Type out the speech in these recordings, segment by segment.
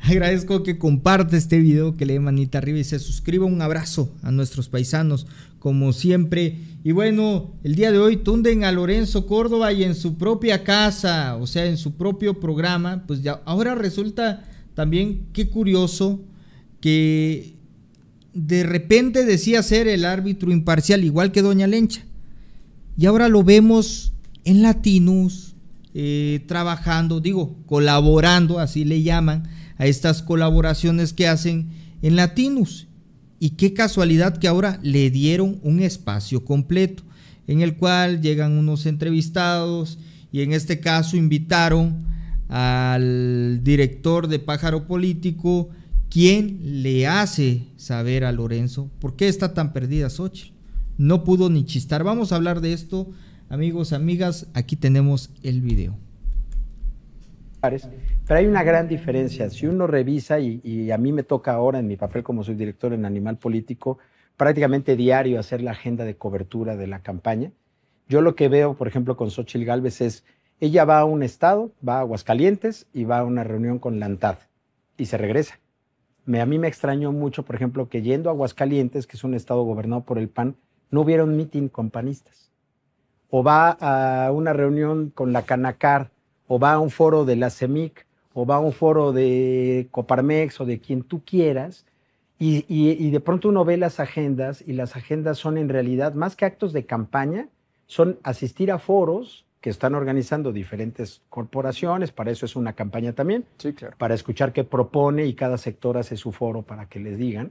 Agradezco que comparte este video, que le manita arriba y se suscriba. Un abrazo a nuestros paisanos, como siempre. Y bueno, el día de hoy tunden a Lorenzo Córdoba y en su propia casa, o sea, en su propio programa. Pues ya ahora resulta también qué curioso que de repente decía ser el árbitro imparcial, igual que Doña Lencha. Y ahora lo vemos en Latinus eh, trabajando, digo, colaborando, así le llaman, a estas colaboraciones que hacen en Latinus. Y qué casualidad que ahora le dieron un espacio completo, en el cual llegan unos entrevistados y en este caso invitaron al director de Pájaro Político, quien le hace saber a Lorenzo por qué está tan perdida Xochitl. No pudo ni chistar. Vamos a hablar de esto Amigos, amigas, aquí tenemos el video. Pero hay una gran diferencia. Si uno revisa, y, a mí me toca ahora en mi papel como soy director en Animal Político, prácticamente diario hacer la agenda de cobertura de la campaña. Yo lo que veo, por ejemplo, con Xochitl Gálvez es, ella va a un estado, va a Aguascalientes y va a una reunión con la ANTAD y se regresa. a mí me extrañó mucho, por ejemplo, que yendo a Aguascalientes, que es un estado gobernado por el PAN, no hubiera un mitin con panistas o va a una reunión con la Canacar, o va a un foro de la CEMIC, o va a un foro de Coparmex o de quien tú quieras, y, de pronto uno ve las agendas y las agendas son en realidad, más que actos de campaña, son asistir a foros que están organizando diferentes corporaciones, para eso es una campaña también, para escuchar qué propone y cada sector hace su foro para que les digan,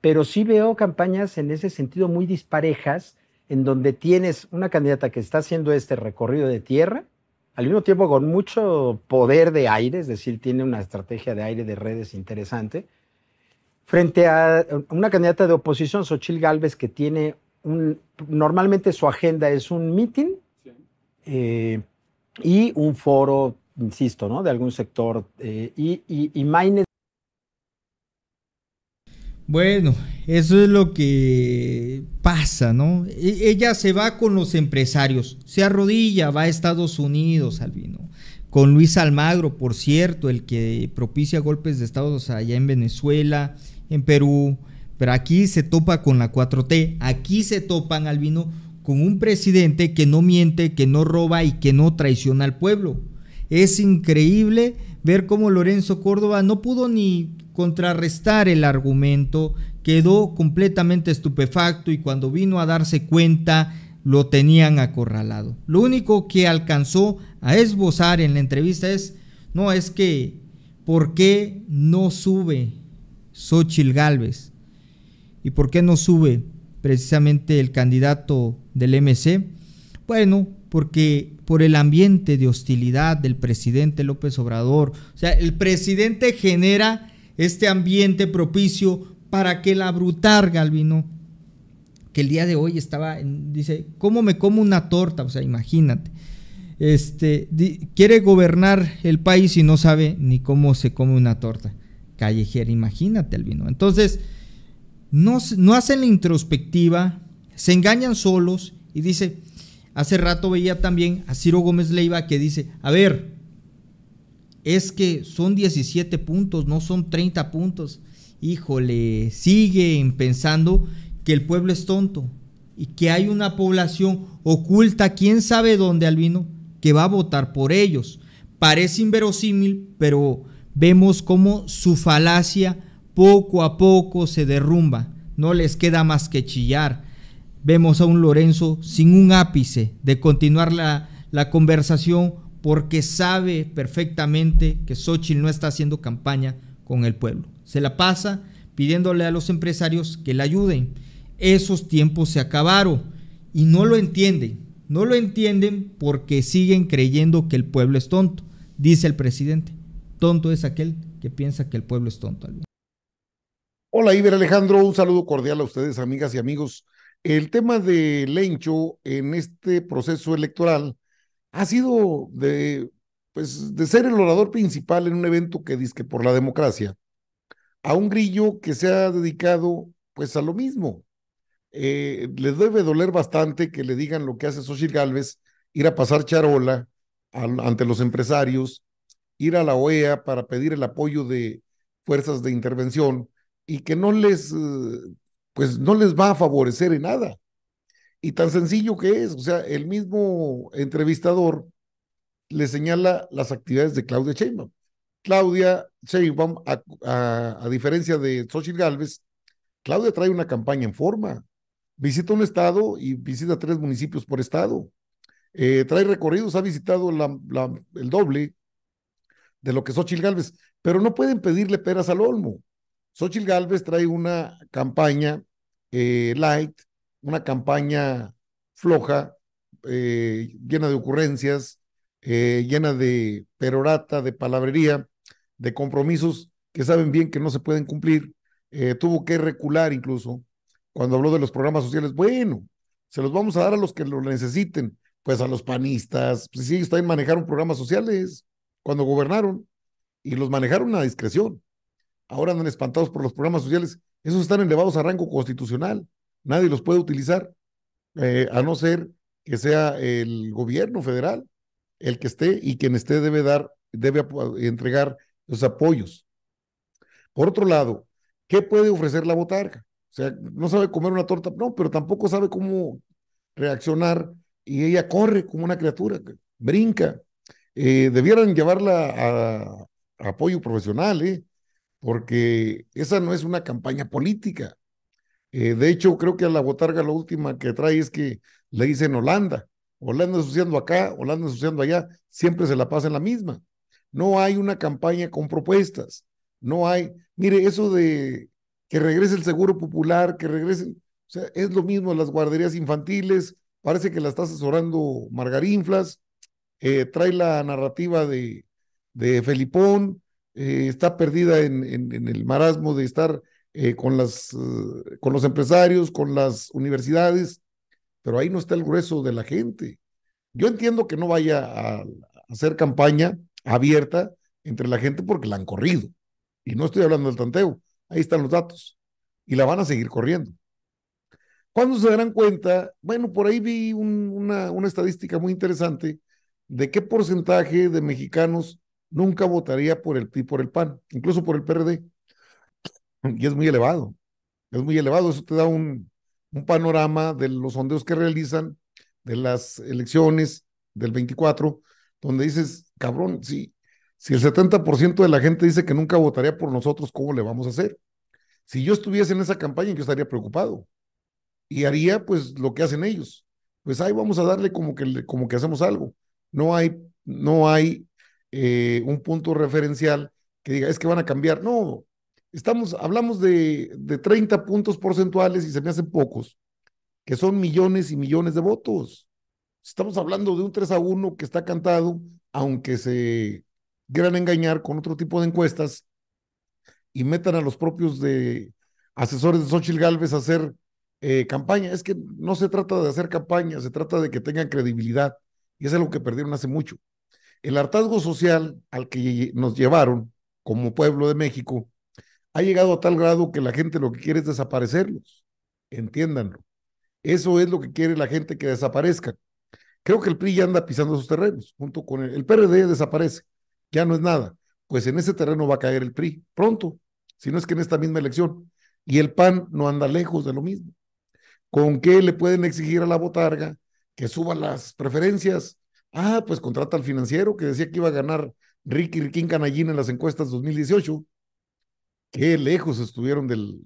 pero sí veo campañas en ese sentido muy disparejas en donde tienes una candidata que está haciendo este recorrido de tierra, al mismo tiempo con mucho poder de aire, es decir, tiene una estrategia de aire de redes interesante, frente a una candidata de oposición, Xochil Gálvez, que tiene un, normalmente su agenda es un meeting eh, y un foro, insisto, ¿no? de algún sector, eh, y, y, y bueno, eso es lo que pasa, ¿no? E, ella se va con los empresarios, se arrodilla, va a Estados Unidos, Albino. Con Luis Almagro, por cierto, el que propicia golpes de estados allá en Venezuela, en Perú. Pero aquí se topa con la 4T, aquí se topan, Albino, con un presidente que no miente, que no roba y que no traiciona al pueblo es increíble ver cómo Lorenzo Córdoba no pudo ni contrarrestar el argumento, quedó completamente estupefacto y cuando vino a darse cuenta lo tenían acorralado. Lo único que alcanzó a esbozar en la entrevista es, no, es que, ¿por qué no sube Xochil Gálvez? ¿Y por qué no sube precisamente el candidato del MC? Bueno, porque por el ambiente de hostilidad del presidente López Obrador, o sea, el presidente genera este ambiente propicio para que la brutal Galvino, que el día de hoy estaba, dice, ¿cómo me como una torta? O sea, imagínate. Este, quiere gobernar el país y no sabe ni cómo se come una torta callejera, imagínate, Albino. Entonces, no, no hacen la introspectiva, se engañan solos y dice, Hace rato veía también a Ciro Gómez Leiva que dice, a ver, es que son 17 puntos, no son 30 puntos. Híjole, siguen pensando que el pueblo es tonto y que hay una población oculta, quién sabe dónde, Albino, que va a votar por ellos. Parece inverosímil, pero vemos cómo su falacia poco a poco se derrumba. No les queda más que chillar vemos a un Lorenzo sin un ápice de continuar la, conversación porque sabe perfectamente que Xochitl no está haciendo campaña con el pueblo. Se la pasa pidiéndole a los empresarios que le ayuden. Esos tiempos se acabaron y no lo entienden. No lo entienden porque siguen creyendo que el pueblo es tonto, dice el presidente. Tonto es aquel que piensa que el pueblo es tonto. Hola, Iber Alejandro. Un saludo cordial a ustedes, amigas y amigos el tema de Lencho en este proceso electoral ha sido de, pues, de ser el orador principal en un evento que disque por la democracia, a un grillo que se ha dedicado pues a lo mismo. Les eh, le debe doler bastante que le digan lo que hace Xochitl Galvez, ir a pasar charola ante los empresarios, ir a la OEA para pedir el apoyo de fuerzas de intervención y que no les eh, pues no les va a favorecer en nada. Y tan sencillo que es, o sea, el mismo entrevistador le señala las actividades de Claudia Sheinbaum. Claudia Sheinbaum, a, diferencia de Xochitl Galvez, Claudia trae una campaña en forma. Visita un estado y visita tres municipios por estado. Eh, trae recorridos, ha visitado la, el doble de lo que Xochitl Galvez, pero no pueden pedirle peras al olmo. Xochitl Galvez trae una campaña eh, light, una campaña floja, eh, llena de ocurrencias, eh, llena de perorata, de palabrería, de compromisos que saben bien que no se pueden cumplir. tuvo que recular incluso cuando habló de los programas sociales. Bueno, se los vamos a dar a los que lo necesiten, pues a los panistas, pues sí, ellos también manejaron programas sociales cuando gobernaron y los manejaron a discreción. Ahora andan espantados por los programas sociales esos están elevados a rango constitucional. Nadie los puede utilizar, eh, a no ser que sea el gobierno federal el que esté y quien esté debe dar, debe entregar los apoyos. Por otro lado, ¿qué puede ofrecer la botarga? O sea, no sabe comer una torta, no, pero tampoco sabe cómo reaccionar y ella corre como una criatura, brinca. Eh, debieran llevarla a apoyo profesional, ¿eh? porque esa no es una campaña política. Eh, de hecho, creo que a la botarga la última que trae es que le dicen Holanda. Holanda asociando acá, Holanda asociando allá, siempre se la pasa en la misma. No hay una campaña con propuestas. No hay, mire, eso de que regrese el seguro popular, que regrese, o sea, es lo mismo las guarderías infantiles, parece que la está asesorando Margarinflas, eh, trae la narrativa de, de Felipón, eh, está perdida en, el marasmo de estar eh, con, las, eh, con los empresarios, con las universidades, pero ahí no está el grueso de la gente. Yo entiendo que no vaya a, hacer campaña abierta entre la gente porque la han corrido. Y no estoy hablando del tanteo, ahí están los datos. Y la van a seguir corriendo. Cuando se darán cuenta? Bueno, por ahí vi una, una estadística muy interesante de qué porcentaje de mexicanos nunca votaría por el PRI, por el PAN, incluso por el PRD. Y es muy elevado, es muy elevado. Eso te da un, un panorama de los sondeos que realizan, de las elecciones del 24, donde dices, cabrón, si, si el 70% de la gente dice que nunca votaría por nosotros, ¿cómo le vamos a hacer? Si yo estuviese en esa campaña, yo estaría preocupado y haría pues lo que hacen ellos. Pues ahí vamos a darle como que, como que hacemos algo. No hay, no hay eh, un punto referencial que diga, es que van a cambiar. No, estamos, hablamos de, 30 puntos porcentuales y se me hacen pocos, que son millones y millones de votos. Estamos hablando de un 3 a 1 que está cantado, aunque se quieran engañar con otro tipo de encuestas y metan a los propios de asesores de Xochitl Galvez a hacer eh, campaña. Es que no se trata de hacer campaña, se trata de que tengan credibilidad. Y es algo que perdieron hace mucho. El hartazgo social al que nos llevaron como pueblo de México ha llegado a tal grado que la gente lo que quiere es desaparecerlos. Entiéndanlo. Eso es lo que quiere la gente que desaparezca. Creo que el PRI ya anda pisando sus terrenos, junto con el, el PRD desaparece, ya no es nada. Pues en ese terreno va a caer el PRI pronto, si no es que en esta misma elección. Y el PAN no anda lejos de lo mismo. ¿Con qué le pueden exigir a la botarga que suba las preferencias? Ah, pues contrata al financiero que decía que iba a ganar Ricky Riquín Canallín en las encuestas 2018. Qué lejos estuvieron del,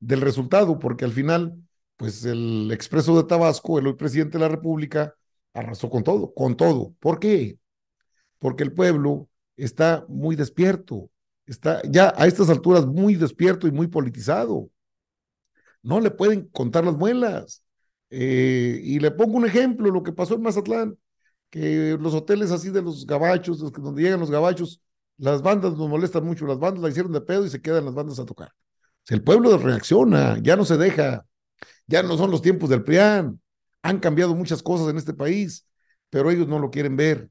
del resultado, porque al final, pues el expreso de Tabasco, el hoy presidente de la República, arrasó con todo, con todo. ¿Por qué? Porque el pueblo está muy despierto, está ya a estas alturas muy despierto y muy politizado. No le pueden contar las muelas. Eh, y le pongo un ejemplo, lo que pasó en Mazatlán que los hoteles así de los gabachos, donde llegan los gabachos, las bandas nos molestan mucho, las bandas la hicieron de pedo y se quedan las bandas a tocar. Si el pueblo reacciona, ya no se deja, ya no son los tiempos del PRIAN, han cambiado muchas cosas en este país, pero ellos no lo quieren ver,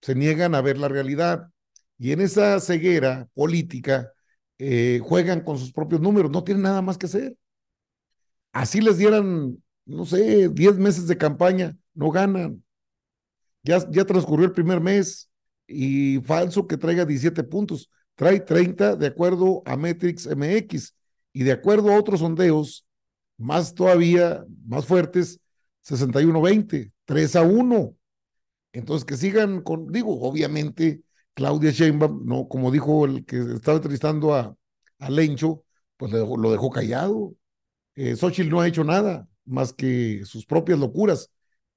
se niegan a ver la realidad y en esa ceguera política eh, juegan con sus propios números, no tienen nada más que hacer. Así les dieran, no sé, 10 meses de campaña, no ganan ya, transcurrió el primer mes y falso que traiga 17 puntos. Trae 30 de acuerdo a Metrix MX y de acuerdo a otros sondeos, más todavía, más fuertes, 61-20, 3 a 1. Entonces, que sigan con, digo, obviamente, Claudia Sheinbaum, no, como dijo el que estaba entrevistando a, Lencho, pues lo, dejó callado. Eh, Xochitl no ha hecho nada más que sus propias locuras.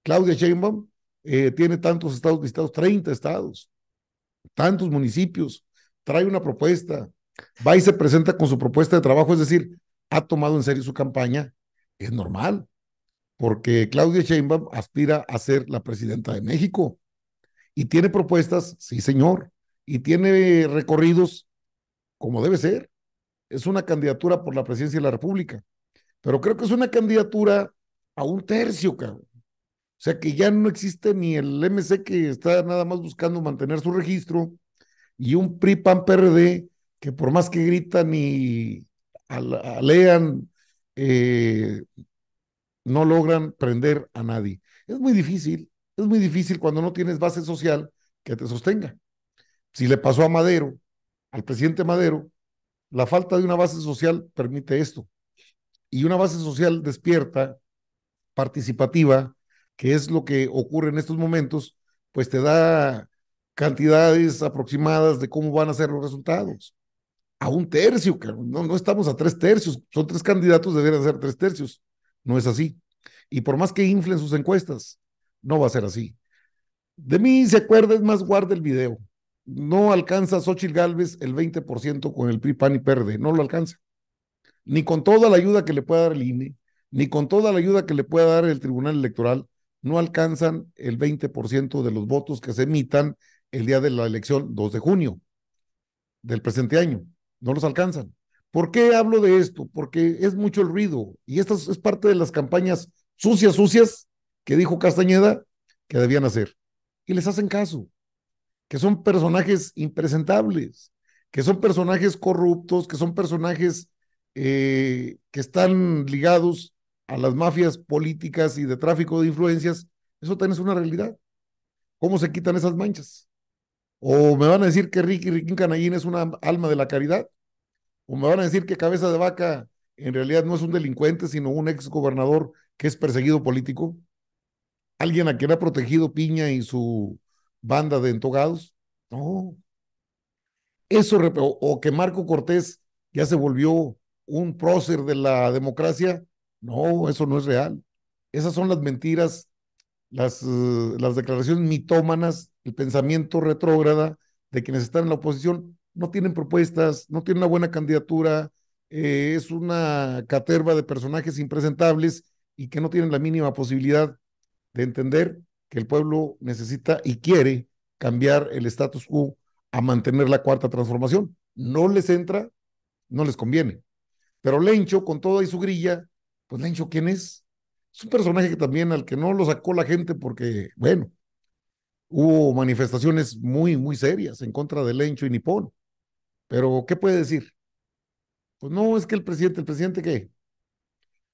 Claudia Sheinbaum eh, tiene tantos estados visitados, 30 estados, tantos municipios, trae una propuesta, va y se presenta con su propuesta de trabajo, es decir, ha tomado en serio su campaña, es normal, porque Claudia Sheinbaum aspira a ser la presidenta de México y tiene propuestas, sí señor, y tiene recorridos como debe ser. Es una candidatura por la presidencia de la República, pero creo que es una candidatura a un tercio, cabrón. O sea que ya no existe ni el MC que está nada más buscando mantener su registro y un PRI PAN PRD que por más que gritan y alean, eh, no logran prender a nadie. Es muy difícil, es muy difícil cuando no tienes base social que te sostenga. Si le pasó a Madero, al presidente Madero, la falta de una base social permite esto. Y una base social despierta, participativa, que es lo que ocurre en estos momentos, pues te da cantidades aproximadas de cómo van a ser los resultados. A un tercio, no, estamos a tres tercios, son tres candidatos, deberían ser tres tercios. No es así. Y por más que inflen sus encuestas, no va a ser así. De mí se acuerden más, guarda el video. No alcanza Xochitl Galvez el 20% con el PRI, PAN y PERDE, no lo alcanza. Ni con toda la ayuda que le pueda dar el INE, ni con toda la ayuda que le pueda dar el Tribunal Electoral, no alcanzan el 20% de los votos que se emitan el día de la elección 2 de junio del presente año. No los alcanzan. ¿Por qué hablo de esto? Porque es mucho el ruido y esta es parte de las campañas sucias, sucias que dijo Castañeda que debían hacer. Y les hacen caso, que son personajes impresentables, que son personajes corruptos, que son personajes eh, que están ligados a las mafias políticas y de tráfico de influencias, eso también es una realidad. ¿Cómo se quitan esas manchas? O me van a decir que Ricky Riquín Canallín es una alma de la caridad. O me van a decir que Cabeza de Vaca en realidad no es un delincuente, sino un ex gobernador que es perseguido político. Alguien a quien ha protegido Piña y su banda de entogados. No. Eso, o que Marco Cortés ya se volvió un prócer de la democracia no, eso no es real. Esas son las mentiras, las, eh, las declaraciones mitómanas, el pensamiento retrógrada de quienes están en la oposición. No tienen propuestas, no tienen una buena candidatura, eh, es una caterva de personajes impresentables y que no tienen la mínima posibilidad de entender que el pueblo necesita y quiere cambiar el status quo a mantener la cuarta transformación. No les entra, no les conviene. Pero Lencho, con toda y su grilla, pues Lencho, ¿quién es? Es un personaje que también al que no lo sacó la gente porque, bueno, hubo manifestaciones muy, muy serias en contra de Lencho y Nipón. Pero, ¿qué puede decir? Pues no, es que el presidente, ¿el presidente qué?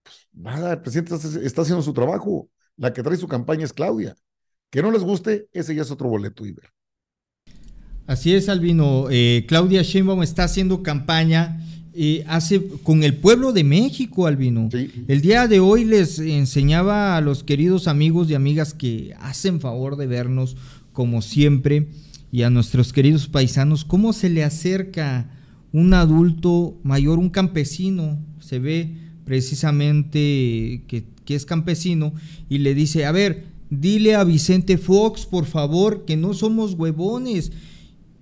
Pues nada, el presidente está haciendo su trabajo. La que trae su campaña es Claudia. Que no les guste, ese ya es otro boleto, Iber. Así es, Albino. Eh, Claudia Sheinbaum está haciendo campaña hace con el pueblo de México, Albino. El día de hoy les enseñaba a los queridos amigos y amigas que hacen favor de vernos, como siempre, y a nuestros queridos paisanos, cómo se le acerca un adulto mayor, un campesino, se ve precisamente que, que es campesino, y le dice, a ver, dile a Vicente Fox, por favor, que no somos huevones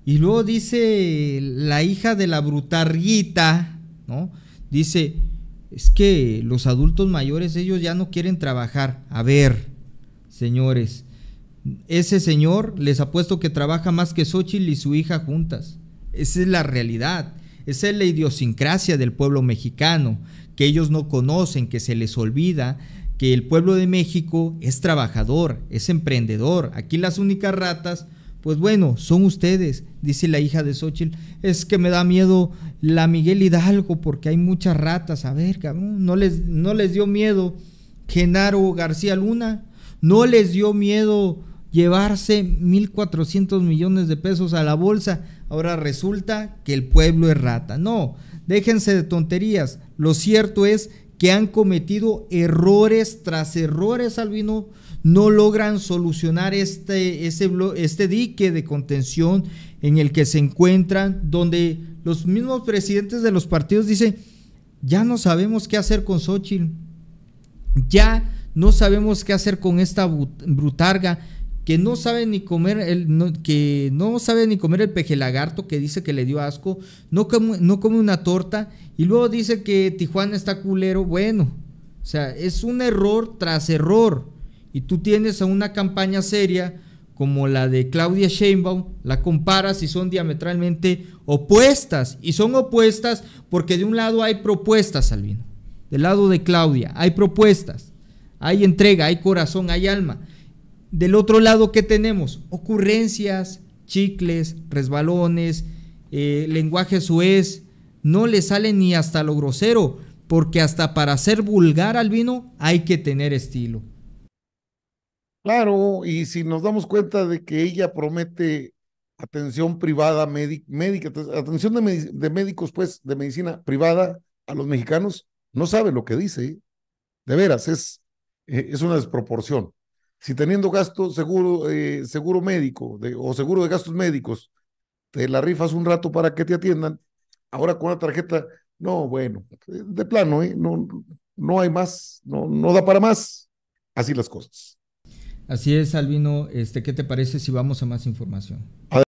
y luego dice la hija de la brutarguita, ¿no? Dice, es que los adultos mayores, ellos ya no quieren trabajar. A ver, señores, ese señor les ha puesto que trabaja más que Xochitl y su hija juntas. Esa es la realidad. Esa es la idiosincrasia del pueblo mexicano, que ellos no conocen, que se les olvida, que el pueblo de México es trabajador, es emprendedor. Aquí las únicas ratas pues bueno, son ustedes, dice la hija de Xochitl. Es que me da miedo la Miguel Hidalgo porque hay muchas ratas. A ver, cabrón, no les, no les dio miedo Genaro García Luna. No les dio miedo llevarse 1.400 millones de pesos a la bolsa. Ahora resulta que el pueblo es rata. No, déjense de tonterías. Lo cierto es que han cometido errores tras errores, Albino no logran solucionar este, este dique de contención en el que se encuentran, donde los mismos presidentes de los partidos dicen, ya no sabemos qué hacer con Xochitl, ya no sabemos qué hacer con esta brutarga, que no sabe ni comer el que no sabe ni comer el pejelagarto que dice que le dio asco, no come, no come una torta y luego dice que Tijuana está culero, bueno, o sea, es un error tras error y tú tienes a una campaña seria como la de Claudia Sheinbaum, la comparas y son diametralmente opuestas. Y son opuestas porque de un lado hay propuestas, al vino, Del lado de Claudia hay propuestas, hay entrega, hay corazón, hay alma. Del otro lado, ¿qué tenemos? Ocurrencias, chicles, resbalones, eh, lenguaje suez. No le sale ni hasta lo grosero, porque hasta para ser vulgar, al vino hay que tener estilo. Claro, y si nos damos cuenta de que ella promete atención privada médica, atención de, médicos, pues, de medicina privada a los mexicanos, no sabe lo que dice. ¿eh? De veras, es, eh, es una desproporción. Si teniendo gasto seguro, eh, seguro médico o seguro de gastos médicos, te la rifas un rato para que te atiendan, ahora con la tarjeta, no, bueno, de plano, no, no hay más, no, no da para más. Así las cosas. Así es, Albino. Este, ¿Qué te parece si vamos a más información?